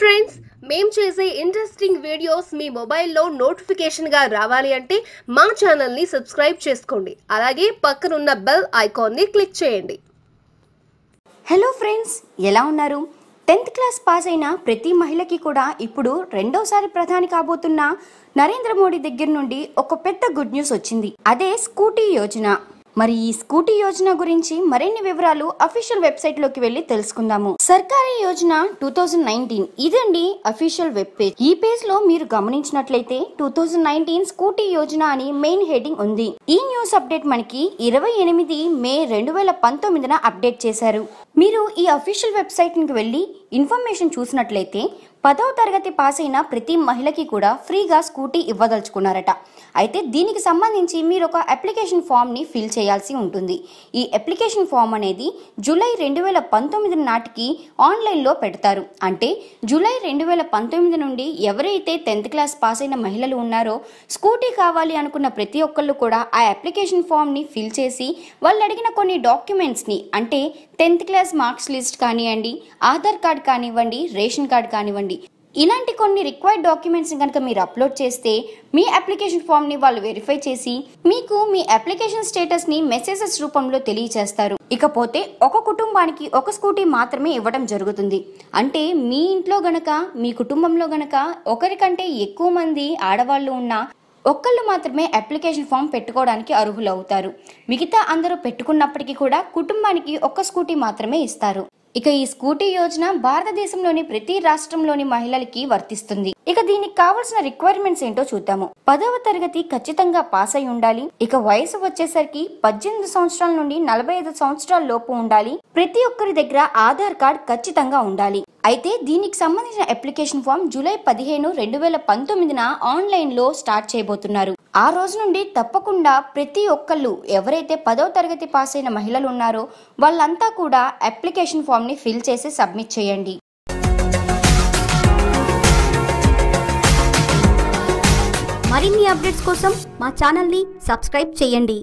friends మేం చేసే interesting videos మీ మొబైల్లో నోటిఫికేషన్గా రావాలి అంటే మా ఛానల్ని సబ్స్క్రైబ్ చేసుకోండి అలాగే పక్కనున్న బెల్ ఐకాన్ని క్లిక్ చేయండి హలో ఫ్రెండ్స్ ఎలా ఉన్నారు టెన్త్ క్లాస్ పాస్ అయిన ప్రతి మహిళకి కూడా ఇప్పుడు రెండోసారి ప్రధాని కాబోతున్న నరేంద్ర మోడీ దగ్గర నుండి ఒక పెద్ద గుడ్ న్యూస్ వచ్చింది అదే స్కూటీ యోజన మరి ఈ స్కూటీ యోజన గురించి మరిన్ని వివరాలు అఫీషియల్ వెబ్సైట్ లోకి వెళ్ళి తెలుసుకుందాము సర్కారీ యోజన టూ థౌజండ్ నైన్టీన్ ఇదండి అఫీషియల్ వెబ్ పేజ్ ఈ పేజ్ లో మీరు గమనించినట్లయితే టూ థౌజండ్ నైన్టీన్ స్కూటీ యోజన అని మెయిన్ హెడింగ్ ఉంది ఈ న్యూస్ అప్డేట్ మనకి ఇరవై ఎనిమిది మే రెండు వేల పంతొమ్మిదిన అప్డేట్ చేశారు మీరు ఈ అఫీషియల్ వెబ్సైట్ కి వెళ్ళి ఇన్ఫర్మేషన్ చూసినట్లయితే పదవ తరగతి పాస్ అయిన ప్రతి మహిళకి కూడా ఫ్రీగా స్కూటీ ఇవ్వదలుచుకున్నారట అయితే దీనికి సంబంధించి మీరు ఒక అప్లికేషన్ ఫామ్ని ఫిల్ చేయాల్సి ఉంటుంది ఈ అప్లికేషన్ ఫామ్ అనేది జూలై రెండు వేల పంతొమ్మిది నాటికి ఆన్లైన్లో పెడతారు అంటే జూలై రెండు వేల పంతొమ్మిది నుండి ఎవరైతే టెన్త్ క్లాస్ పాస్ అయిన మహిళలు ఉన్నారో స్కూటీ కావాలి అనుకున్న ప్రతి ఒక్కళ్ళు కూడా ఆ అప్లికేషన్ ఫామ్ని ఫిల్ చేసి వాళ్ళు అడిగిన కొన్ని డాక్యుమెంట్స్ని అంటే టెన్త్ క్లాస్ మార్క్స్ లిస్ట్ కానివ్వండి ఆధార్ కార్డ్ కానివ్వండి రేషన్ కార్డ్ కానివ్వండి ఇలాంటి కొన్ని రిక్వైర్డ్ డాక్యుమెంట్స్ని కనుక మీరు అప్లోడ్ చేస్తే మీ అప్లికేషన్ ఫామ్ని వాళ్ళు వెరిఫై చేసి మీకు మీ అప్లికేషన్ స్టేటస్ని మెసేజెస్ రూపంలో తెలియచేస్తారు ఇకపోతే ఒక కుటుంబానికి ఒక స్కూటీ మాత్రమే ఇవ్వడం జరుగుతుంది అంటే మీ ఇంట్లో గనక మీ కుటుంబంలో గనక ఒకరికంటే ఎక్కువ మంది ఆడవాళ్ళు ఉన్నా ఒక్కళ్ళు మాత్రమే అప్లికేషన్ ఫామ్ పెట్టుకోవడానికి అర్హులు అవుతారు మిగతా అందరూ పెట్టుకున్నప్పటికీ కూడా కుటుంబానికి ఒక్క స్కూటీ మాత్రమే ఇస్తారు ఇక ఈ స్కూటీ యోజన భారతదేశంలోని ప్రతి రాష్ట్రంలోని మహిళలకి వర్తిస్తుంది ఇక దీనికి కావాల్సిన రిక్వైర్మెంట్స్ ఏంటో చూద్దాము పదవ తరగతి ఖచ్చితంగా పాస్ అయి ఉండాలి ఇక వయసు వచ్చేసరికి పద్దెనిమిది సంవత్సరాల నుండి నలభై ఐదు సంవత్సరాల లోపు ఉండాలి ప్రతి ఒక్కరి దగ్గర ఆధార్ కార్డ్ ఖచ్చితంగా ఉండాలి అయితే దీనికి సంబంధించిన అప్లికేషన్ ఫామ్ జూలై పదిహేను రెండు వేల పంతొమ్మిదిన ఆన్లైన్లో స్టార్ట్ చేయబోతున్నారు ఆ రోజు నుండి తప్పకుండా ప్రతి ఒక్కళ్ళు ఎవరైతే పదో తరగతి పాస్ అయిన మహిళలు ఉన్నారో వాళ్ళంతా కూడా అప్లికేషన్ ఫామ్ని ఫిల్ చేసి సబ్మిట్ చేయండి మరిన్ని అప్డేట్స్ కోసం మా ని సబ్స్క్రైబ్ చేయండి